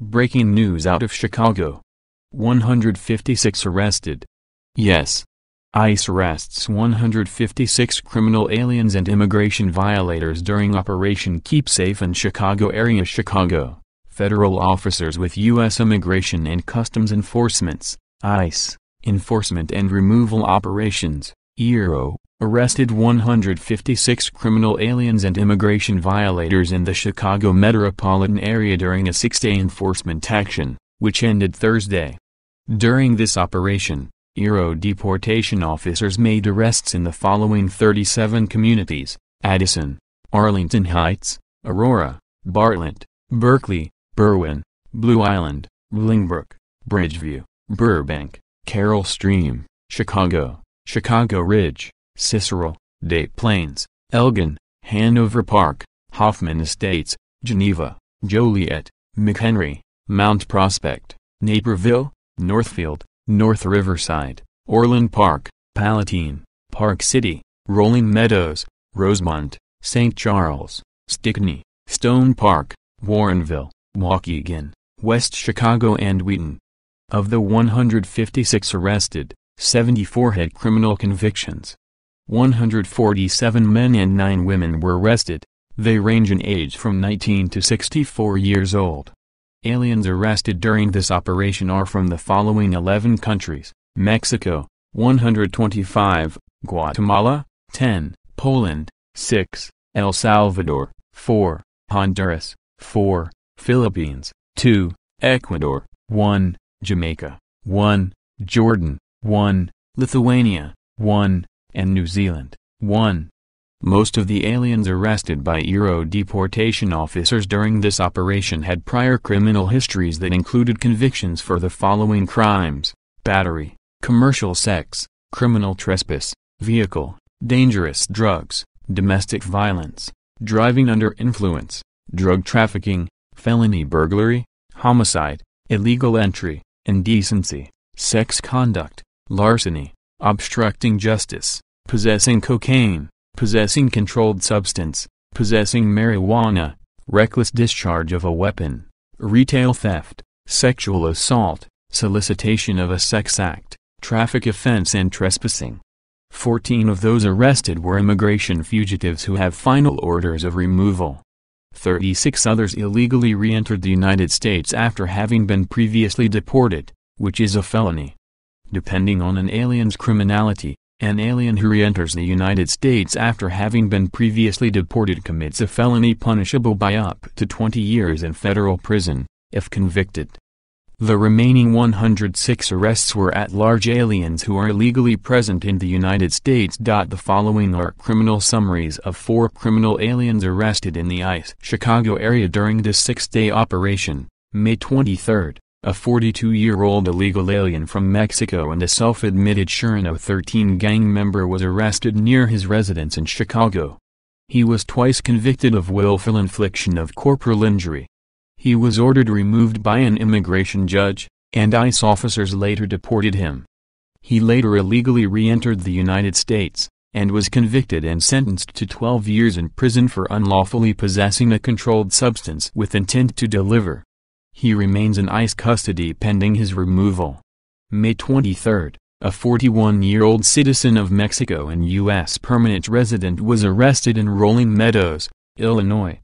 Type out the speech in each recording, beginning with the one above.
Breaking news out of Chicago. 156 arrested. Yes. ICE arrests 156 criminal aliens and immigration violators during Operation Keep Safe in Chicago area Chicago. Federal officers with U.S. Immigration and Customs Enforcements, ICE, Enforcement and Removal Operations, ERO, arrested 156 criminal aliens and immigration violators in the Chicago metropolitan area during a six-day enforcement action, which ended Thursday. During this operation, Euro deportation officers made arrests in the following 37 communities, Addison, Arlington Heights, Aurora, Bartlett, Berkeley, Berwyn, Blue Island, Lingbrook, Bridgeview, Burbank, Carroll Stream, Chicago, Chicago Ridge, Cicero, Des Plaines, Elgin, Hanover Park, Hoffman Estates, Geneva, Joliet, McHenry, Mount Prospect, Naperville, Northfield, North Riverside, Orland Park, Palatine, Park City, Rolling Meadows, Rosemont, St. Charles, Stickney, Stone Park, Warrenville, Waukegan, West Chicago and Wheaton. Of the 156 arrested, 74 had criminal convictions. 147 men and 9 women were arrested. They range in age from 19 to 64 years old. Aliens arrested during this operation are from the following 11 countries, Mexico, 125, Guatemala, 10, Poland, 6, El Salvador, 4, Honduras, 4, Philippines, 2, Ecuador, 1, Jamaica, 1, Jordan, 1, Lithuania, 1, and New Zealand. 1. Most of the aliens arrested by Euro deportation officers during this operation had prior criminal histories that included convictions for the following crimes battery, commercial sex, criminal trespass, vehicle, dangerous drugs, domestic violence, driving under influence, drug trafficking, felony burglary, homicide, illegal entry, indecency, sex conduct, larceny, obstructing justice, possessing cocaine, possessing controlled substance, possessing marijuana, reckless discharge of a weapon, retail theft, sexual assault, solicitation of a sex act, traffic offense and trespassing. 14 of those arrested were immigration fugitives who have final orders of removal. 36 others illegally re-entered the United States after having been previously deported, which is a felony depending on an alien's criminality, an alien who re-enters the United States after having been previously deported commits a felony punishable by up to 20 years in federal prison, if convicted. The remaining 106 arrests were at-large aliens who are illegally present in the United States. The following are criminal summaries of four criminal aliens arrested in the ICE Chicago area during the six-day operation, May 23, a 42-year-old illegal alien from Mexico and a self-admitted Shirano 13 gang member was arrested near his residence in Chicago. He was twice convicted of willful infliction of corporal injury. He was ordered removed by an immigration judge, and ICE officers later deported him. He later illegally re-entered the United States, and was convicted and sentenced to 12 years in prison for unlawfully possessing a controlled substance with intent to deliver. He remains in ICE custody pending his removal. May 23, a 41-year-old citizen of Mexico and U.S. permanent resident was arrested in Rolling Meadows, Illinois.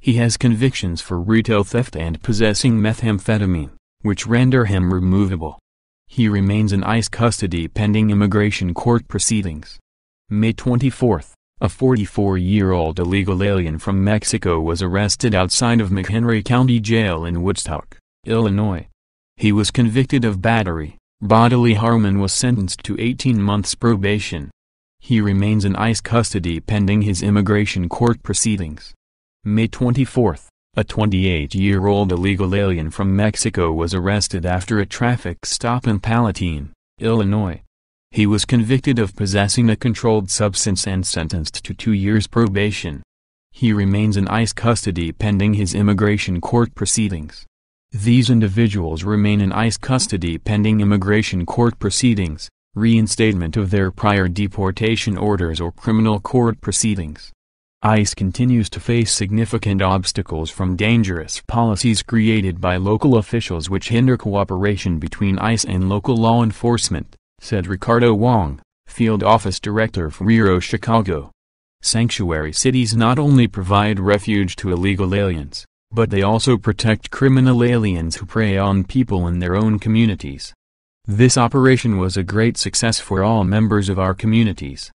He has convictions for retail theft and possessing methamphetamine, which render him removable. He remains in ICE custody pending immigration court proceedings. May 24. A 44-year-old illegal alien from Mexico was arrested outside of McHenry County Jail in Woodstock, Illinois. He was convicted of battery, bodily harm and was sentenced to 18 months probation. He remains in ICE custody pending his immigration court proceedings. May 24, a 28-year-old illegal alien from Mexico was arrested after a traffic stop in Palatine, Illinois. He was convicted of possessing a controlled substance and sentenced to two years probation. He remains in ICE custody pending his immigration court proceedings. These individuals remain in ICE custody pending immigration court proceedings, reinstatement of their prior deportation orders or criminal court proceedings. ICE continues to face significant obstacles from dangerous policies created by local officials which hinder cooperation between ICE and local law enforcement said Ricardo Wong, Field Office Director for Rio Chicago. Sanctuary cities not only provide refuge to illegal aliens, but they also protect criminal aliens who prey on people in their own communities. This operation was a great success for all members of our communities.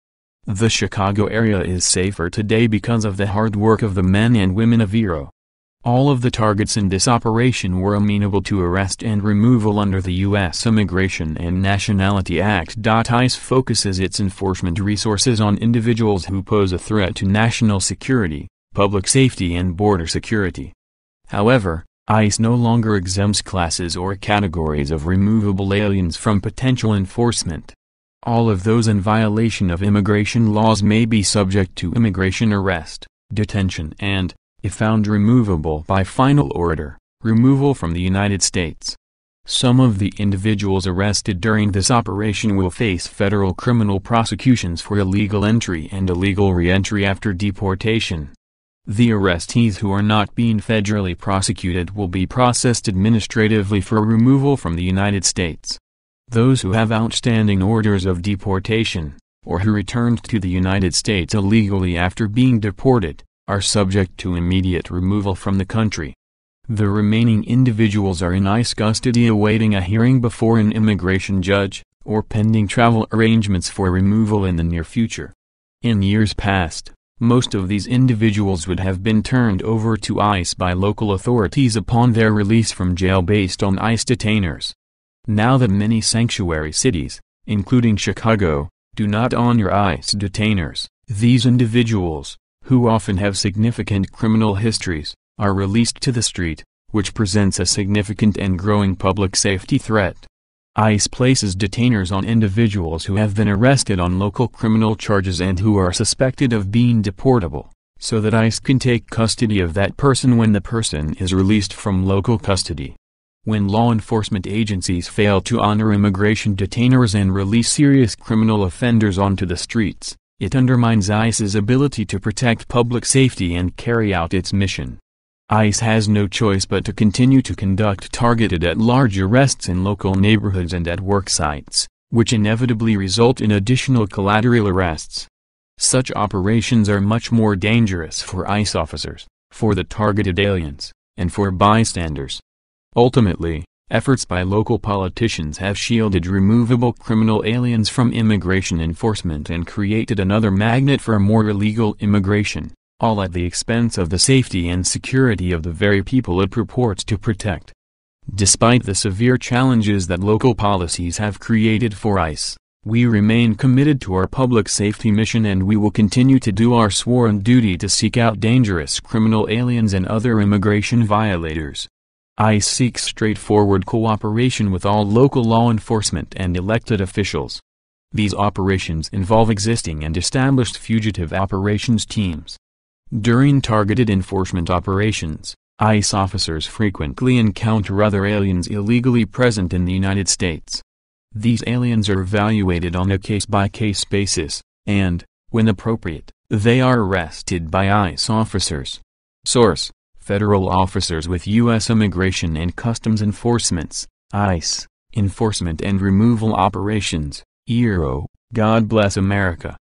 The Chicago area is safer today because of the hard work of the men and women of Ero. All of the targets in this operation were amenable to arrest and removal under the U.S. Immigration and Nationality Act. ICE focuses its enforcement resources on individuals who pose a threat to national security, public safety and border security. However, ICE no longer exempts classes or categories of removable aliens from potential enforcement. All of those in violation of immigration laws may be subject to immigration arrest, detention and if found removable by final order, removal from the United States. Some of the individuals arrested during this operation will face federal criminal prosecutions for illegal entry and illegal reentry after deportation. The arrestees who are not being federally prosecuted will be processed administratively for removal from the United States. Those who have outstanding orders of deportation, or who returned to the United States illegally after being deported, are subject to immediate removal from the country. The remaining individuals are in ICE custody awaiting a hearing before an immigration judge, or pending travel arrangements for removal in the near future. In years past, most of these individuals would have been turned over to ICE by local authorities upon their release from jail based on ICE detainers. Now that many sanctuary cities, including Chicago, do not honor ICE detainers, these individuals, who often have significant criminal histories, are released to the street, which presents a significant and growing public safety threat. ICE places detainers on individuals who have been arrested on local criminal charges and who are suspected of being deportable, so that ICE can take custody of that person when the person is released from local custody. When law enforcement agencies fail to honor immigration detainers and release serious criminal offenders onto the streets, it undermines ICE's ability to protect public safety and carry out its mission. ICE has no choice but to continue to conduct targeted at-large arrests in local neighborhoods and at work sites, which inevitably result in additional collateral arrests. Such operations are much more dangerous for ICE officers, for the targeted aliens, and for bystanders. Ultimately, efforts by local politicians have shielded removable criminal aliens from immigration enforcement and created another magnet for more illegal immigration, all at the expense of the safety and security of the very people it purports to protect. Despite the severe challenges that local policies have created for ICE, we remain committed to our public safety mission and we will continue to do our sworn duty to seek out dangerous criminal aliens and other immigration violators. ICE seeks straightforward cooperation with all local law enforcement and elected officials. These operations involve existing and established fugitive operations teams. During targeted enforcement operations, ICE officers frequently encounter other aliens illegally present in the United States. These aliens are evaluated on a case-by-case -case basis, and, when appropriate, they are arrested by ICE officers. Source federal officers with U.S. Immigration and Customs Enforcements, ICE, Enforcement and Removal Operations, ERO, God Bless America.